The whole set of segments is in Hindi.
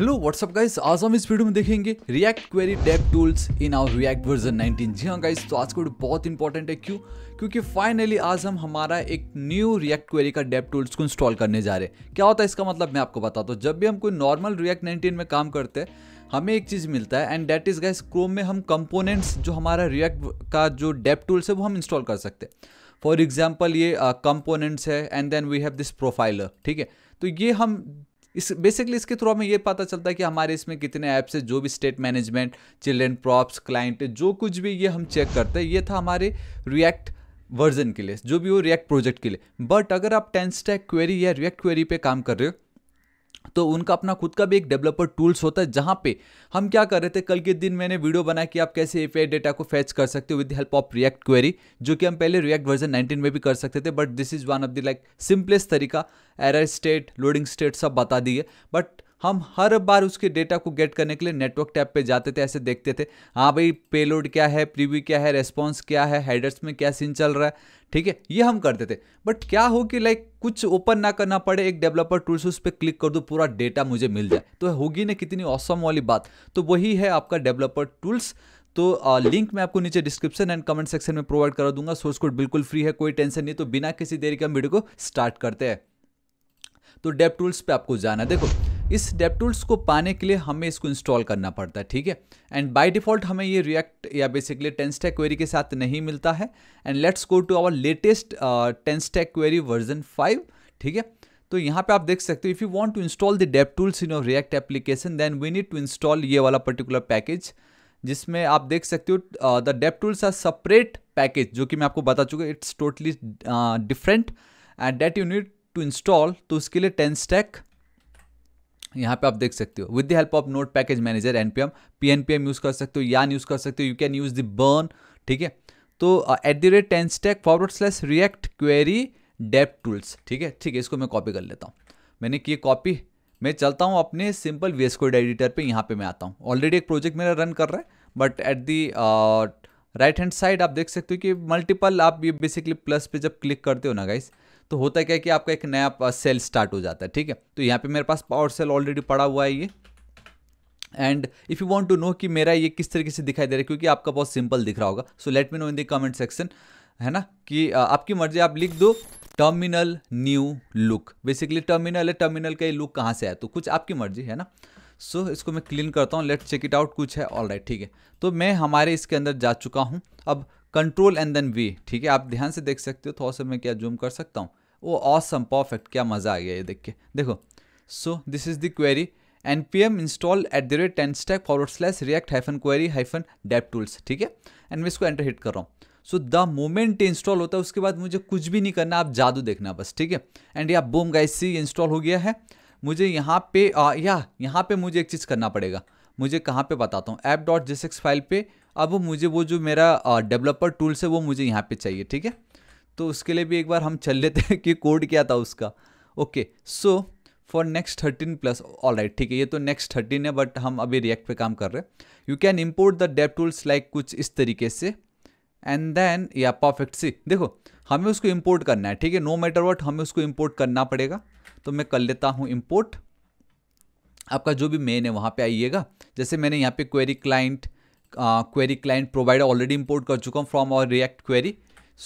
हेलो व्हाट्सअप गाइस आज हम इस वीडियो में देखेंगे React Query dev tools in our React version 19 जी हाँ गाइस तो आज का वीडियो बहुत इंपॉर्टेंट है क्यों क्योंकि फाइनली आज हम हमारा एक न्यू रिएक्ट क्वेरी का डेप टूल्स को इंस्टॉल करने जा रहे हैं क्या होता है इसका मतलब मैं आपको बताता हूँ जब भी हम कोई नॉर्मल रिएक्ट नाइनटीन में काम करते हैं हमें एक चीज़ मिलता है and that is guys Chrome में हम कंपोनेंट्स जो हमारा रिएक्ट का जो डेप टूल्स है वो हम इंस्टॉल कर सकते हैं फॉर एग्जाम्पल ये कंपोनेंट्स uh, है and then we have this profiler ठीक है तो ये हम इस बेसिकली इसके थ्रू हमें ये पता चलता है कि हमारे इसमें कितने ऐप्स है जो भी state management children props client जो कुछ भी ये हम चेक करते हैं ये था हमारे रिएक्ट वर्जन के लिए जो भी हो रिएक्ट प्रोजेक्ट के लिए बट अगर आप टेन स्टैक क्वेरी या रिएक्ट क्वेरी पे काम कर रहे हो तो उनका अपना खुद का भी एक डेवलपर टूल्स होता है जहाँ पे हम क्या कर रहे थे कल के दिन मैंने वीडियो बनाया कि आप कैसे एपीआई डेटा को फैच कर सकते हो with help of React Query जो कि हम पहले रिएक्ट वर्जन 19 में भी कर सकते थे but this is one of the like simplest तरीका एरर स्टेट लोडिंग स्टेट सब बता दिए बट हम हर बार उसके डेटा को गेट करने के लिए नेटवर्क टैब पे जाते थे ऐसे देखते थे हाँ भाई पेलोड क्या है प्रीव्यू क्या है रेस्पॉन्स क्या है हेडर्स में क्या सीन चल रहा है ठीक है ये हम करते थे बट क्या हो कि लाइक कुछ ओपन ना करना पड़े एक डेवलपर टूल्स उस पर क्लिक कर दो पूरा डेटा मुझे मिल जाए तो होगी ना कितनी औसम वाली बात तो वही है आपका डेवलपर टूल्स तो आ, लिंक मैं आपको नीचे डिस्क्रिप्शन एंड कमेंट सेक्शन में प्रोवाइड करा दूंगा सोर्स कोड बिल्कुल फ्री है कोई टेंशन नहीं तो बिना किसी देरी के हम वीडियो को स्टार्ट करते हैं तो डेप टूल्स पे आपको जाना देखो इस डेप टूल्स को पाने के लिए हमें इसको इंस्टॉल करना पड़ता है ठीक है एंड बाय डिफॉल्ट हमें ये रिएक्ट या बेसिकली टेंस्टेक क्वेरी के साथ नहीं मिलता है and let's go to our latest TanStack Query version five ठीक है तो यहाँ पे आप देख सकते हो if you want to install the dev tools in your React application then we need to install ये वाला पर्टिकुलर पैकेज जिसमें आप देख सकते हो the dev tools are separate package जो कि मैं आपको बता चुका it's totally different and that you need to install तो उसके लिए टेन स्टैक यहाँ पे आप देख सकते हो with the help of node package manager npm pnpm use कर सकते हो यान यूज़ कर सकते हो you can use the bun ठीक है तो at the rate TanStack forward slash React Query dev tools ठीक है ठीक है इसको मैं कॉपी कर लेता हूँ मैंने की कॉपी मैं चलता हूँ अपने सिंपल वेस कोड एडिटर पर यहाँ पर मैं आता हूँ ऑलरेडी एक प्रोजेक्ट मेरा रन कर रहा है but at the right hand side आप देख सकते हो कि मल्टीपल आप ये बेसिकली प्लस पे जब क्लिक करते हो ना गाइस तो होता है क्या कि आपका एक नया सेल स्टार्ट हो जाता है ठीक है तो यहाँ पे मेरे पास पावर सेल ऑलरेडी पड़ा हुआ है ये and if you want to know कि मेरा ये किस तरीके से दिखाई दे रहा है क्योंकि आपका बहुत सिंपल दिख रहा होगा so let me know in the comment section है ना कि आपकी मर्जी आप लिख दो terminal new look basically terminal है टर्मिनल का ये लुक कहाँ से आया तो कुछ आपकी मर्जी है ना सो so, इसको मैं क्लीन करता हूँ लेट चेक इट आउट कुछ है ऑल राइट ठीक है तो मैं हमारे इसके अंदर जा चुका हूँ अब कंट्रोल एंड देन वी ठीक है आप ध्यान से देख सकते हो थोड़ा सा मैं क्या जूम कर सकता हूँ वो ऑसम परफेक्ट क्या मज़ा आ गया ये देख के देखो so this is the query N P M install at the rate TanStack forward slash React hyphen query hyphen dev tools ठीक है एंड मैं इसको एंटर हिट कर रहा हूँ सो द मोमेंट इंस्टॉल होता है उसके बाद मुझे कुछ भी नहीं करना आप जादू देखना बस ठीक है एंड या बोम गाइस सी इंस्टॉल हो गया है मुझे यहाँ पे आ, या यहाँ पे मुझे एक चीज़ करना पड़ेगा मुझे कहाँ पे बताता हूँ ऐप डॉट जिस फाइल पे अब मुझे वो जो मेरा डेवलपर टूल्स है वो मुझे यहाँ पे चाहिए ठीक है तो उसके लिए भी एक बार हम चल लेते हैं कि कोड क्या था उसका okay so for Next thirteen plus all right ठीक है ये तो नेक्स्ट थर्टीन है बट हम अभी रिएक्ट पे काम कर रहे हैं you can import the dev tools like कुछ इस तरीके से एंड देन या परफेक्ट सी देखो हमें उसको इम्पोर्ट करना है ठीक है नो मैटर वॉट हमें उसको इम्पोर्ट करना पड़ेगा तो मैं कर लेता हूँ इम्पोर्ट आपका जो भी मेन है वहाँ पे आइएगा जैसे मैंने यहाँ पे query client query client provider already import कर चुका हूँ फ्रॉम और रिएक्ट क्वेरी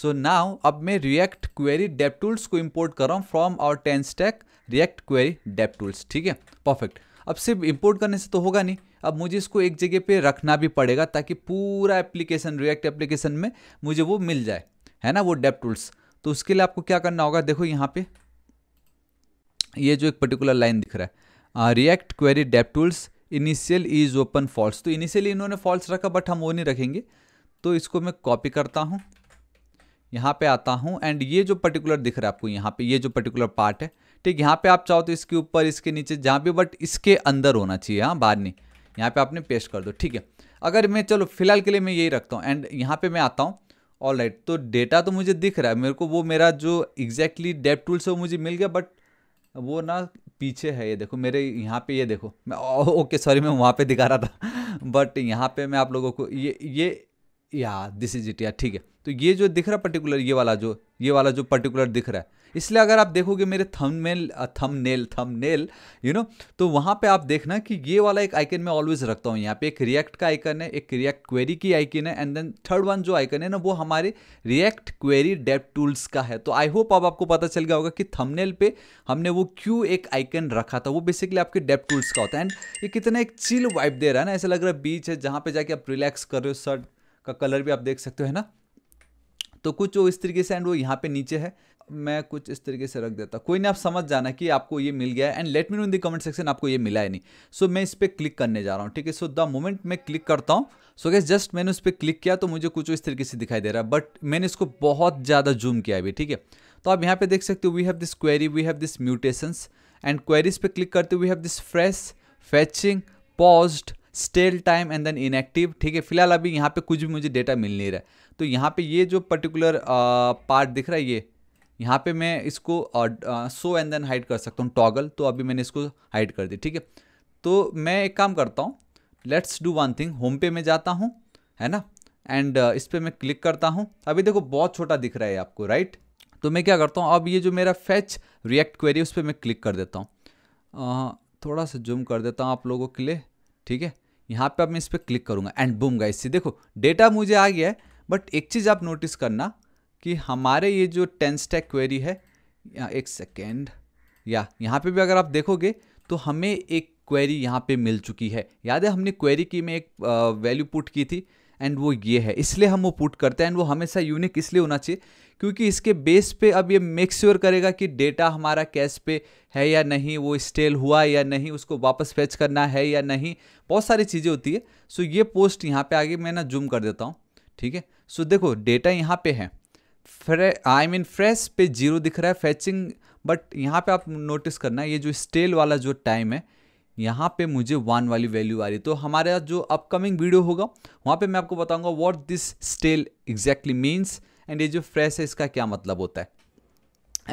सो नाउ अब मैं रिएक्ट क्वेरी डेप टूल्स को इम्पोर्ट कर रहा हूँ from our TanStack React Query dev tools ठीक है परफेक्ट अब सिर्फ इम्पोर्ट करने से तो होगा नहीं अब मुझे इसको एक जगह पे रखना भी पड़ेगा ताकि पूरा एप्लीकेशन रिएक्ट एप्लीकेशन में मुझे वो मिल जाए है ना वो डेप टूल्स तो उसके लिए आपको क्या करना होगा देखो यहाँ पे ये जो एक पर्टिकुलर लाइन दिख रहा है React Query dev tools initial is open false तो इनिशियली इन्होंने फॉल्स रखा बट हम वो नहीं रखेंगे तो इसको मैं कॉपी करता हूँ यहाँ पे आता हूँ एंड ये जो पर्टिकुलर दिख रहा है आपको यहाँ पे ये जो पर्टिकुलर पार्ट है ठीक यहाँ पे आप चाहो तो इसके ऊपर इसके नीचे जहाँ भी बट इसके अंदर होना चाहिए हाँ बाहर नहीं यहाँ पे आपने पेस्ट कर दो ठीक है अगर मैं चलो फिलहाल के लिए मैं यही रखता हूँ एंड यहाँ पे मैं आता हूँ ऑल राइट तो डेटा तो मुझे दिख रहा है मेरे को वो मेरा जो एग्जैक्टली डेप टूल से वो मुझे मिल गया बट वो ना पीछे है ये देखो मेरे यहाँ पे ये देखो मैं ओके सॉरी मैं वहाँ पे दिखा रहा था बट यहाँ पे मैं आप लोगों को ये ये या दिस इज इट या ठीक है तो ये जो दिख रहा है पर्टिकुलर ये वाला जो ये वाला जो पर्टिकुलर दिख रहा है इसलिए अगर आप देखोगे मेरे thumbnail thumbnail thumbnail you know तो वहाँ पे आप देखना कि ये वाला एक आइकन मैं ऑलवेज रखता हूँ यहाँ पे एक रिएक्ट का आइकन है एक रिएक्ट क्वेरी की आइकन है एंड देन थर्ड वन जो आइकन है ना वो हमारे रिएक्ट क्वेरी डेप टूल्स का है तो आई होप अब आपको पता चल गया होगा कि थमनेल पे हमने वो क्यों एक आइकन रखा था वो बेसिकली आपके डेप टूल्स का होता है एंड ये कितना एक चिल वाइप दे रहा है ना ऐसा लग रहा है बीच है जहाँ पे जाके आप रिलैक्स कर रहे हो शर्ट का कलर भी आप देख सकते हो है ना तो कुछ वो इस तरीके से एंड वो यहाँ पे नीचे है मैं कुछ इस तरीके से रख देता कोई नहीं आप समझ जाना कि आपको ये मिल गया है and let me know in the comment section आपको ये मिला है नहीं सो so, मैं इस पर क्लिक करने जा रहा हूँ ठीक है सो द मोमेंट मैं क्लिक करता हूँ सो गैस जस्ट मैंने उस पर क्लिक किया तो मुझे कुछ इस तरीके से दिखाई दे रहा है बट मैंने इसको बहुत ज़्यादा जूम किया अभी ठीक है तो आप यहाँ पे देख सकते हो we have this query we have this mutations and queries पे क्लिक करते we have this fresh fetching paused stale time and then inactive ठीक है फिलहाल अभी यहाँ पे कुछ भी मुझे डेटा मिल नहीं रहा है तो यहाँ पे ये जो पर्टिकुलर पार्ट दिख रहा है ये यहाँ पे मैं इसको सो एंड देन हाइड कर सकता हूँ टॉगल तो अभी मैंने इसको हाइड कर दी ठीक है तो मैं एक काम करता हूँ let's do one thing home पे मैं जाता हूँ है ना एंड uh, इस पर मैं क्लिक करता हूँ अभी देखो बहुत छोटा दिख रहा है आपको राइट तो मैं क्या करता हूँ अब ये जो मेरा फैच रिएक्ट क्वेरी उस पर मैं क्लिक कर देता हूँ uh, थोड़ा सा जूम कर देता हूँ आप लोगों के लिए ठीक है यहाँ पे अब मैं इस पर क्लिक करूँगा एंड बूम गाइस से देखो डेटा मुझे आ गया है बट एक चीज़ आप नोटिस करना कि हमारे ये जो टेन स्टैक क्वेरी है एक सेकेंड या यहाँ पे भी अगर आप देखोगे तो हमें एक क्वेरी यहाँ पे मिल चुकी है याद है हमने क्वेरी की में एक वैल्यू पुट की थी एंड वो ये है इसलिए हम वो पुट करते हैं एंड वो हमेशा यूनिक इसलिए होना चाहिए क्योंकि इसके बेस पे अब ये मेक श्योर करेगा कि डेटा हमारा कैश पे है या नहीं वो स्टेल हुआ या नहीं उसको वापस फेच करना है या नहीं बहुत सारी चीज़ें होती है सो ये पोस्ट यहाँ पे आगे मैं ना जूम कर देता हूँ ठीक है सो देखो डेटा यहाँ पे है फ्रे आई मीन फ्रेश पे जीरो दिख रहा है फैचिंग बट यहाँ पर आप नोटिस करना ये जो स्टेल वाला जो टाइम है यहाँ पे मुझे वन वाली वैल्यू आ रही तो हमारा जो अपकमिंग वीडियो होगा वहाँ पे मैं आपको बताऊंगा what this stale exactly means and ये जो फ्रेश है इसका क्या मतलब होता है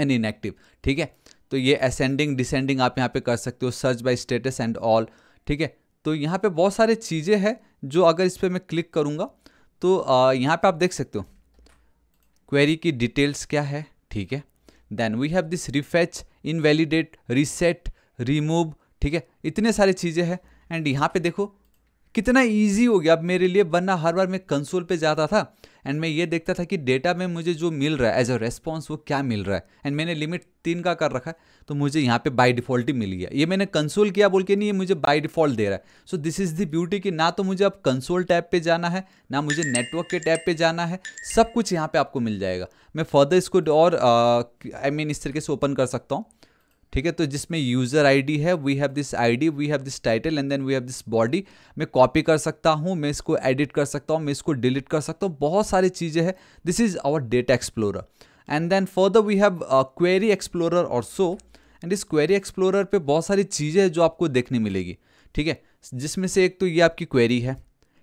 एंड इनएक्टिव ठीक है तो ये असेंडिंग डिसेंडिंग आप यहाँ पे कर सकते हो search by status and all ठीक है तो यहाँ पर बहुत सारे चीज़ें हैं जो अगर इस पर मैं क्लिक करूँगा तो यहाँ पर आप देख सकते हो क्वेरी की डिटेल्स क्या है ठीक है then we have this refetch invalidate reset remove ठीक है इतने सारी चीज़ें हैं एंड यहाँ पे देखो कितना इजी हो गया अब मेरे लिए वरना हर बार मैं कंसोल पे जाता था एंड मैं ये देखता था कि डेटा में मुझे जो मिल रहा है एज अ रेस्पॉन्स वो क्या मिल रहा है एंड मैंने लिमिट तीन का कर रखा है तो मुझे यहाँ पे बाई डिफ़ॉल्ट ही मिल गया ये मैंने कंसोल किया बोल के नहीं ये मुझे बाई डिफ़ॉल्ट दे रहा है so this is the beauty कि ना तो मुझे अब कंसोल टैब पर जाना है ना मुझे नेटवर्क के टैब पर जाना है सब कुछ यहाँ पर आपको मिल जाएगा मैं फर्दर इसको और आई मीन इस तरीके से ओपन कर सकता हूँ ठीक है तो जिसमें यूज़र आईडी है we have this ID we have this title and then we have this body मैं कॉपी कर सकता हूँ मैं इसको एडिट कर सकता हूँ मैं इसको डिलीट कर सकता हूँ बहुत सारी चीज़ें हैं this is our data explorer and then further we have query explorer और सो एंड इस क्वेरी एक्सप्लोरर पे बहुत सारी चीज़ें हैं जो आपको देखने मिलेगी ठीक है जिसमें से एक तो ये आपकी क्वेरी है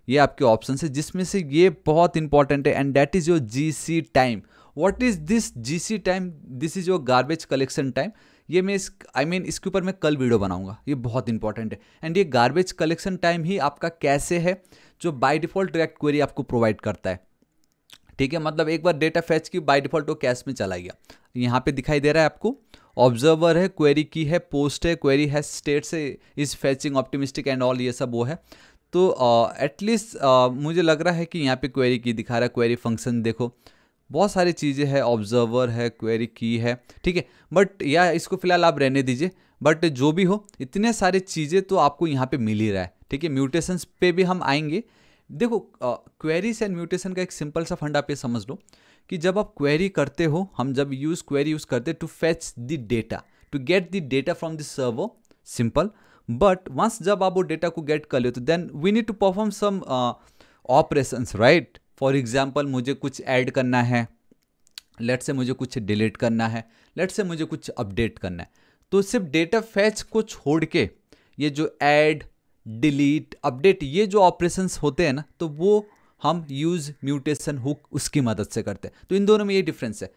ये आपके ऑप्शन है जिसमें से ये बहुत इंपॉर्टेंट है and that is your G C time what is this G C time this is your garbage collection time ये मैं इस आई I मीन mean, इसके ऊपर मैं कल वीडियो बनाऊंगा ये बहुत इंपॉर्टेंट है एंड ये गार्बेज कलेक्शन टाइम ही आपका कैसे है जो बाय डिफॉल्ट डायरेक्ट क्वेरी आपको प्रोवाइड करता है ठीक है मतलब एक बार डेटा फैच की बाय डिफॉल्ट वो कैश में चला गया यहाँ पे दिखाई दे रहा है आपको ऑब्जर्वर है क्वेरी की है पोस्ट है क्वेरी है स्टेट से is fetching optimistic and all ये सब वो है तो एटलीस्ट uh, uh, मुझे लग रहा है कि यहाँ पे क्वेरी की दिखा रहा है क्वेरी फंक्शन देखो बहुत सारी चीज़ें हैं ऑब्जर्वर है क्वेरी की है ठीक है बट या इसको फिलहाल आप रहने दीजिए बट जो भी हो इतने सारे चीज़ें तो आपको यहाँ पे मिल ही रहा है ठीक है म्यूटेशंस पे भी हम आएंगे देखो क्वेरीज एंड म्यूटेशन का एक सिंपल सा फंड आप ये समझ लो कि जब आप क्वेरी करते हो हम जब यूज़ क्वेरी यूज़ करते to fetch the data to get the data from the server simple but once जब आप वो डेटा को गेट कर लेते then we need to perform some operations right for example मुझे कुछ ऐड करना है लेट से मुझे कुछ डिलीट करना है लेट से मुझे कुछ अपडेट करना है तो सिर्फ डेटा फैच को छोड़ के ये जो ऐड डिलीट अपडेट ये जो ऑपरेशंस होते हैं ना तो वो हम यूज़ म्यूटेशन हुक उसकी मदद से करते हैं तो इन दोनों में ये डिफरेंस है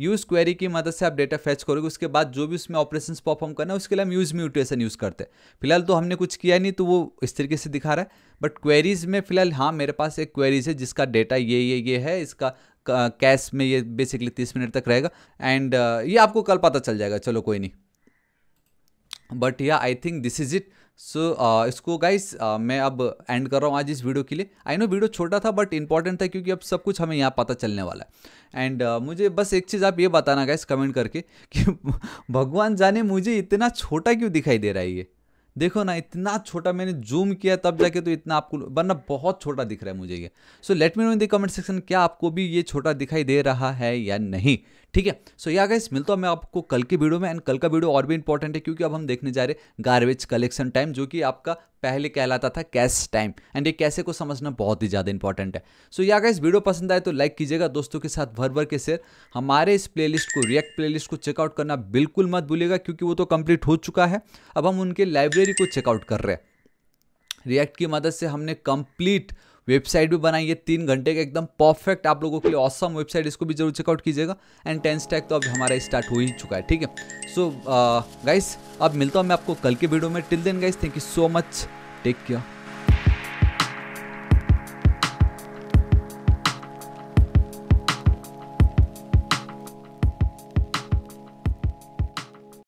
यूज़ क्वेरी की मदद से आप डेटा फैच करोगे उसके बाद जो भी उसमें ऑपरेशन परफॉर्म करना है उसके लिए हम यूज़ म्यूटेशन यूज़ करते हैं फिलहाल तो हमने कुछ किया नहीं तो वो इस तरीके से दिखा रहा है बट क्वेरीज़ में फिलहाल हाँ मेरे पास एक क्वेरीज है जिसका डेटा ये ये ये है इसका कैश में ये बेसिकली तीस मिनट तक रहेगा एंड ये आपको कल पता चल जाएगा चलो कोई नहीं बट या I think this is it so so, uh, इसको गाइस uh, मैं अब एंड कर रहा हूँ आज इस वीडियो के लिए आई नो वीडियो छोटा था बट इंपॉर्टेंट था क्योंकि अब सब कुछ हमें यहाँ पता चलने वाला है एंड uh, मुझे बस एक चीज़ आप ये बताना गाइस कमेंट करके कि भगवान जाने मुझे इतना छोटा क्यों दिखाई दे रहा है ये देखो ना इतना छोटा मैंने जूम किया तब जाके तो इतना आपको वरना बहुत छोटा दिख रहा है मुझे ये so let me know in the comment section क्या आपको भी ये छोटा दिखाई दे रहा है या नहीं ठीक है सो या गाइस मिलता हूँ मैं आपको कल की वीडियो में एंड कल का वीडियो और भी इंपॉर्टेंट है क्योंकि अब हम देखने जा रहे गार्बेज कलेक्शन टाइम जो कि आपका पहले कहलाता था कैश टाइम एंड ये कैसे को समझना बहुत ही ज़्यादा इंपॉर्टेंट है सो या अगर इस वीडियो पसंद आए तो लाइक कीजिएगा दोस्तों के साथ भर भर के शेयर हमारे इस प्लेलिस्ट को रिएक्ट प्लेलिस्ट को चेकआउट करना बिल्कुल मत भूलिएगा क्योंकि वो तो कंप्लीट हो चुका है अब हम उनके लाइब्रेरी को चेकआउट कर रहे हैं रिएक्ट की मदद से हमने कंप्लीट वेबसाइट भी बनाई है तीन घंटे का एकदम परफेक्ट आप लोगों के लिए ऑसम वेबसाइट इसको भी जरूर चेकआउट कीजिएगा एंड टेन स्टैक तो अब हमारा स्टार्ट हो ही चुका है ठीक है सो गाइस uh, अब मिलता हूँ मैं आपको कल के वीडियो में till then guys thank you so much take care